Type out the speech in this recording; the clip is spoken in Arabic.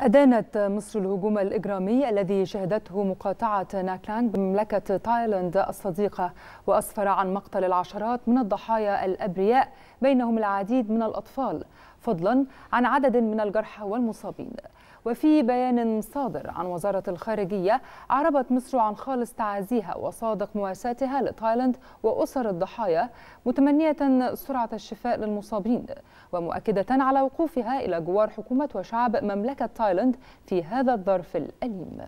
أدانت مصر الهجوم الإجرامي الذي شهدته مقاطعة ناكلانغ بمملكة تايلاند الصديقة وأسفر عن مقتل العشرات من الضحايا الأبرياء بينهم العديد من الأطفال فضلا عن عدد من الجرحى والمصابين وفي بيان صادر عن وزارة الخارجية أعربت مصر عن خالص تعازيها وصادق مواساتها لتايلاند وأسر الضحايا متمنية سرعة الشفاء للمصابين ومؤكدة على وقوفها إلى جوار حكومة وشعب مملكة تايلاند في هذا الظرف الأليم